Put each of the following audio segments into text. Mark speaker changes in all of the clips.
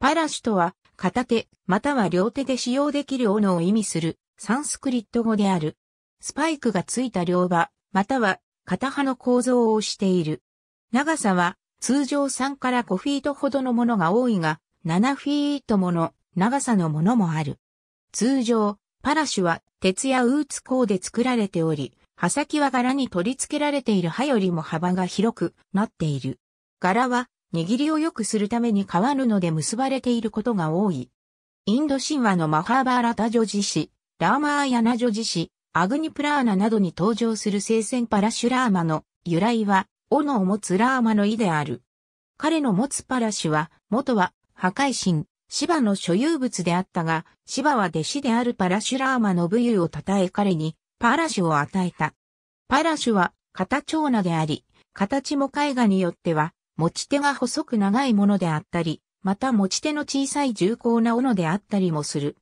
Speaker 1: パラシュとは、片手、または両手で使用できる斧を意味する、サンスクリット語である。スパイクがついた両刃、または、片刃の構造をしている。長さは、通常3から5フィートほどのものが多いが、7フィートもの、長さのものもある。通常、パラシュは、鉄やウーツ鋼で作られており、刃先は柄に取り付けられている刃よりも幅が広くなっている。柄は握りを良くするために皮布で結ばれていることが多い。インド神話のマハーバーラタ女子シ、ラーマーヤナ女子シ、アグニプラーナなどに登場する聖戦パラシュラーマの由来は、斧を持つラーマの意である。彼の持つパラシュは、元は破壊神、シバの所有物であったが、シバは弟子であるパラシュラーマの武勇を称え彼にパラシュを与えた。パラシュは、ョ長ナであり、形も絵画によっては、持ち手が細く長いものであったり、また持ち手の小さい重厚な斧であったりもする。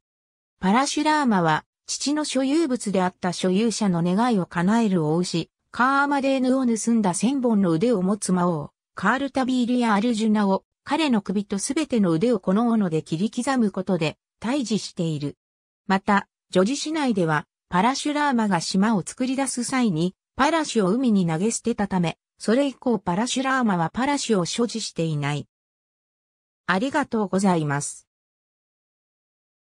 Speaker 1: パラシュラーマは、父の所有物であった所有者の願いを叶える大牛、カーマデーヌを盗んだ千本の腕を持つ魔王、カールタビールやアルジュナを、彼の首とすべての腕をこの斧で切り刻むことで、退治している。また、ジョジ市内では、パラシュラーマが島を作り出す際に、パラシュを海に投げ捨てたため、それ以降パラシュラーマはパラシュを所持していない。
Speaker 2: ありがとうございます。